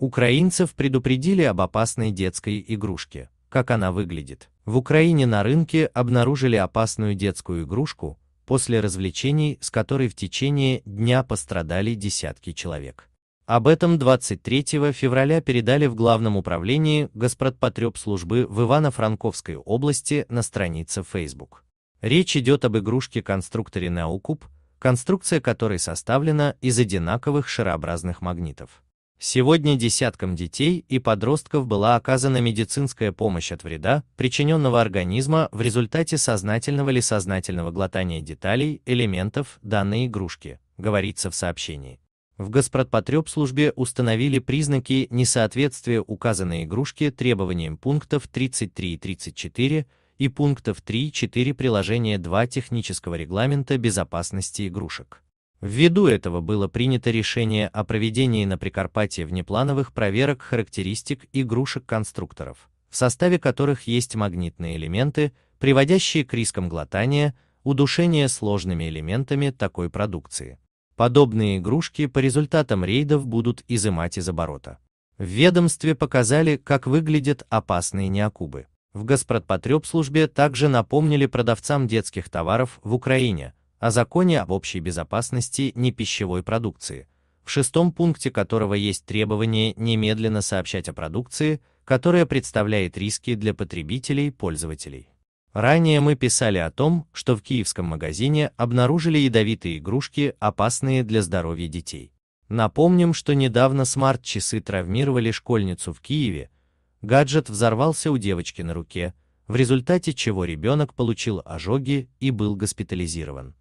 Украинцев предупредили об опасной детской игрушке. Как она выглядит? В Украине на рынке обнаружили опасную детскую игрушку после развлечений, с которой в течение дня пострадали десятки человек. Об этом 23 февраля передали в Главном управлении Госпродпотребслужбы в Ивано-Франковской области на странице Facebook. Речь идет об игрушке-конструкторе Неокуб, конструкция которой составлена из одинаковых шарообразных магнитов. Сегодня десяткам детей и подростков была оказана медицинская помощь от вреда, причиненного организма в результате сознательного или сознательного глотания деталей, элементов данной игрушки, говорится в сообщении. В Госпродпотребслужбе установили признаки несоответствия указанной игрушки требованиям пунктов 33 и 34 и пунктов 3 и 4 приложения 2 технического регламента безопасности игрушек. Ввиду этого было принято решение о проведении на Прикарпатье внеплановых проверок характеристик игрушек-конструкторов, в составе которых есть магнитные элементы, приводящие к рискам глотания, удушения сложными элементами такой продукции. Подобные игрушки по результатам рейдов будут изымать из оборота. В ведомстве показали, как выглядят опасные неокубы. В госпродпотребслужбе также напомнили продавцам детских товаров в Украине – о законе об общей безопасности непищевой продукции, в шестом пункте которого есть требование немедленно сообщать о продукции, которая представляет риски для потребителей и пользователей. Ранее мы писали о том, что в киевском магазине обнаружили ядовитые игрушки, опасные для здоровья детей. Напомним, что недавно смарт-часы травмировали школьницу в Киеве, гаджет взорвался у девочки на руке, в результате чего ребенок получил ожоги и был госпитализирован.